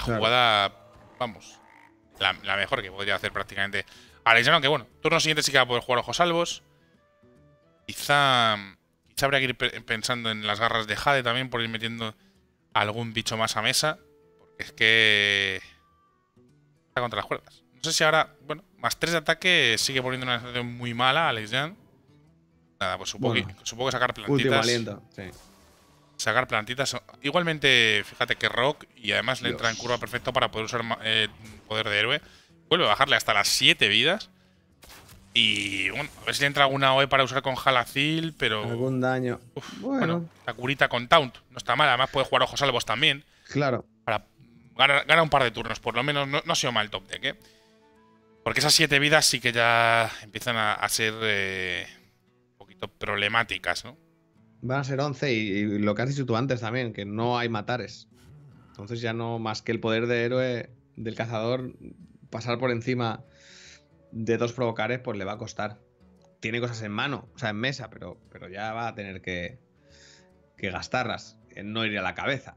Speaker 2: jugada. Vamos. La, mejor que podría hacer prácticamente no. Que bueno, turno siguiente sí que va a poder jugar Ojos Salvos. Quizá, quizá habría que ir pensando en las garras de Jade también por ir metiendo algún bicho más a mesa. Porque es que... Está contra las cuerdas. No sé si ahora... Bueno, más 3 de ataque sigue poniendo una situación muy mala a Alex Jan. Nada, pues supongo, que, sacar plantitas... Sacar plantitas... Igualmente, fíjate que Rock y además le entra en curva perfecto para poder usar eh, poder de héroe. Vuelve a bajarle hasta las 7 vidas. Y bueno, a ver si entra alguna OE para usar con Jalacil, pero.
Speaker 1: Algún daño. bueno.
Speaker 2: la curita con Taunt no está mal. Además, puede jugar Ojos Salvos también. Claro. Para ganar, un par de turnos, por lo menos. No, no ha mal el top deck, ¿eh? Porque esas siete vidas sí que ya empiezan a, ser eh, un poquito problemáticas, ¿no?
Speaker 1: Van a ser 11 y, y, lo que has dicho tú antes también, que no hay matares. Entonces ya no más que el poder de héroe del cazador pasar por encima de dos provocares, pues le va a costar. Tiene cosas en mano, o sea, en mesa, pero, pero ya va a tener que, que gastarlas, no ir a la cabeza.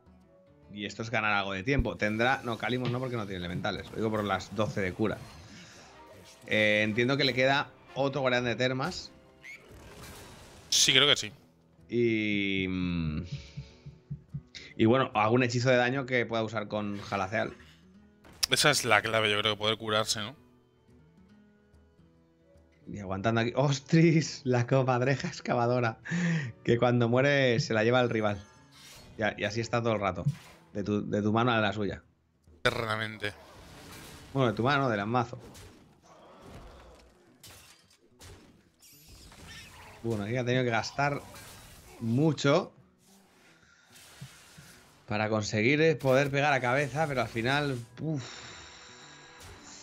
Speaker 1: Y esto es ganar algo de tiempo. Tendrá. No, Calimos no, porque no tiene elementales. Lo digo por las 12 de cura. Eh, entiendo que le queda otro guardián de termas.
Speaker 2: Sí, creo que sí. Y.
Speaker 1: Y bueno, algún hechizo de daño que pueda usar con Jalaceal.
Speaker 2: Esa es la clave, yo creo, poder curarse, ¿no?
Speaker 1: y aguantando aquí. ¡Ostris! La comadreja excavadora. Que cuando muere se la lleva el rival. Y, así está todo el rato. De tu, mano a la suya.
Speaker 2: Eternamente.
Speaker 1: Bueno, de tu mano, del mazo. Bueno, aquí ha tenido que gastar mucho para conseguir eh, poder pegar a cabeza, pero al final. Uf,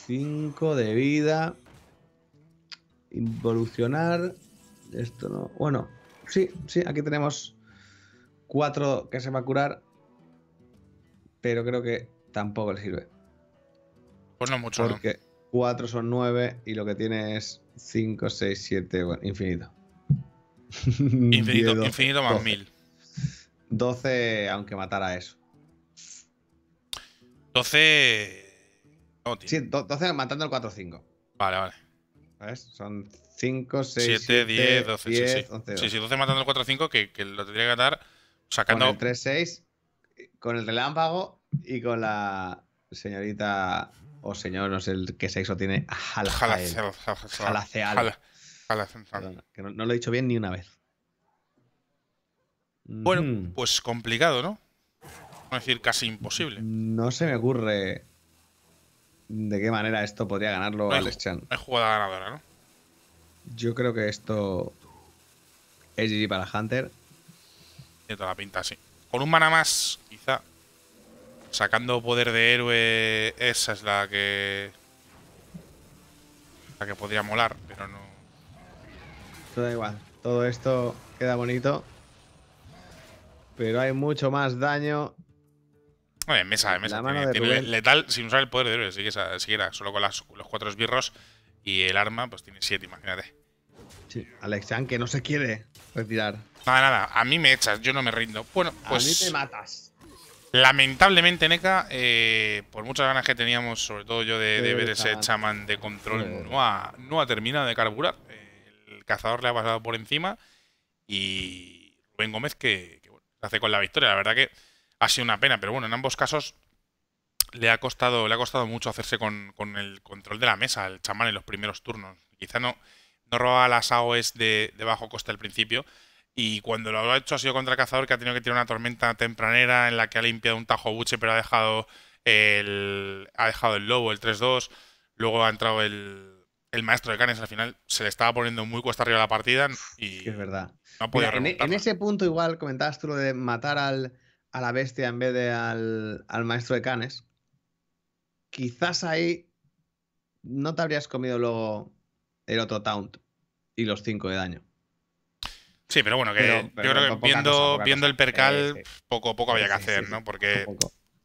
Speaker 1: 5 de vida involucionar. Esto no. Bueno, sí, sí, aquí tenemos cuatro que se va a curar, pero creo que tampoco le sirve.
Speaker 2: Pues no mucho. Porque
Speaker 1: 4 cuatro son 9 y lo que tiene es 5, 6, 7, bueno, infinito.
Speaker 2: Infinito, infinito más 1000.
Speaker 1: mil. 12, aunque matara eso. 12. sí, 12 matando el 4-5. Vale, vale. ¿Ves? Son 5, 6, 7, 10, 12. 11, 12. sí, sí, 12
Speaker 2: matando el 4-5 que, que, lo tendría que ganar sacando. Con
Speaker 1: el 3-6, con el relámpago y con la señorita o señor, no sé el qué sexo tiene. Jalaceal.
Speaker 2: Jalaceal. Que no, lo he dicho bien ni una vez. Bueno, pues complicado, ¿no? a decir casi imposible.
Speaker 1: No se me ocurre de qué manera esto podría ganarlo Alex Chan.
Speaker 2: Es jugada ganadora, ¿no?
Speaker 1: Yo creo que esto es GG para Hunter.
Speaker 2: Tiene toda la pinta, sí. Con un mana más, quizá. Sacando poder de héroe, esa es la que. La que podría molar, pero no.
Speaker 1: Todo igual. Todo esto queda bonito. Pero hay mucho más daño
Speaker 2: Oye, mesa, mesa. Tiene, letal sin usar el poder de héroe. Si siquiera, solo con los cuatro esbirros y el arma, pues tiene siete, imagínate. Sí, Alexan, que no se quiere retirar. Nada, nada, a mí me echas, yo no me rindo. Bueno, pues. A mí te matas. Lamentablemente, NECA, eh, por muchas ganas que teníamos, sobre todo yo, de, ver ese chamán de control, no ha, terminado de carburar. El cazador le ha pasado por encima y Rubén Gómez que, se hace con la victoria. La verdad que ha sido una pena, pero bueno, en ambos casos le ha costado, le ha costado mucho hacerse con, el control de la mesa al chamán en los primeros turnos. Quizá no, no robaba las AOEs de, bajo coste al principio, y cuando lo ha hecho ha sido contra el cazador que ha tenido que tirar una tormenta tempranera en la que ha limpiado un tajo buche pero ha dejado el, ha dejado el lobo, el 3-2. Luego ha entrado el, el, maestro de canes al final. Se le estaba poniendo muy cuesta arriba la partida y... Es verdad. No en, e,
Speaker 1: en, ese punto igual comentabas tú lo de matar al, a la bestia en vez de al, al maestro de canes, quizás ahí no te habrías comido luego el otro taunt y los cinco de daño. Sí, pero bueno, que yo creo que viendo, el percal, Poco a poco, había que hacer, ¿no? Porque,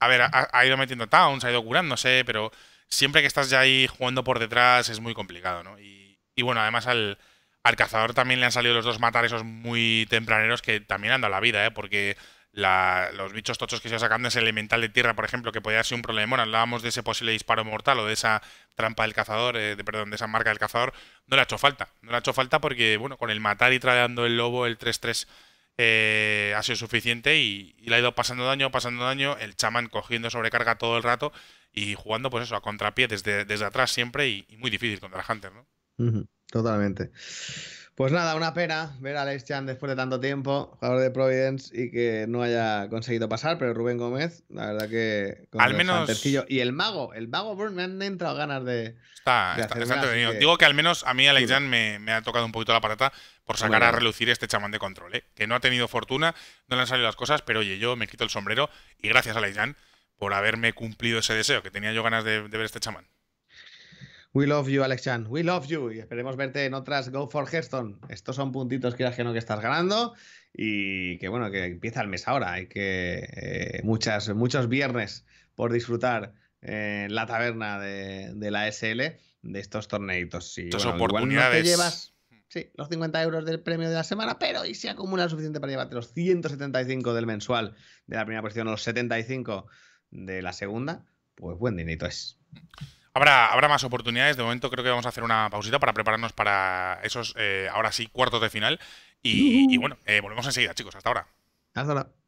Speaker 2: a ver, ha, ido metiendo taunts, ha ido curándose, pero siempre que estás ya ahí jugando por detrás es muy complicado, ¿no? Y, bueno, además al, al, cazador también le han salido los dos matar esos muy tempraneros que también han dado la vida, ¿eh? Porque los bichos tochos que se sacan de ese elemental de tierra, por ejemplo, que podía ser un problema, hablábamos de ese posible disparo mortal o de esa trampa del cazador, eh, de, perdón, de esa marca del cazador, no le ha hecho falta. No le ha hecho falta porque, bueno, con el matar y tradeando el lobo, el 3-3 eh, ha sido suficiente y, le ha ido pasando daño, pasando daño, el chamán cogiendo sobrecarga todo el rato y jugando, pues eso, a contrapié desde, atrás siempre y, muy difícil contra el Hunter, ¿no?
Speaker 1: totalmente. Pues nada, una pena ver a Alex Chan después de tanto tiempo, jugador de Providence, y que no haya conseguido pasar, pero Rubén Gómez, la verdad que con al menos y el mago, el mago Burn me han entrado ganas de. Está, de está, eh, Digo
Speaker 2: que al menos a mí Alex Chan me, ha tocado un poquito la patata por sacar a relucir este chamán de control, eh, que no ha tenido fortuna, no le han salido las cosas, pero oye, yo me quito el sombrero y gracias a Alex por haberme cumplido ese deseo que tenía yo ganas de ver este chamán.
Speaker 1: We love you, Alex Chan. We love you. Y esperemos verte en otras Go for Hearthstone. Estos son puntitos que que no que estás ganando. Y que bueno, que empieza el mes ahora. Hay que eh, muchas, muchos viernes por disfrutar eh, la taberna de, de, la SL de estos torneitos. Si te llevas sí, los 50 euros del premio de la semana, pero y si acumulas suficiente para llevarte los 175 del mensual de la primera posición o los 75 de la segunda, pues buen dinerito es.
Speaker 2: Habrá, más oportunidades. De momento creo que vamos a hacer una pausita para prepararnos para esos, eh, ahora sí, cuartos de final. Y, bueno, eh, volvemos enseguida, chicos. Hasta ahora.
Speaker 1: Hasta ahora.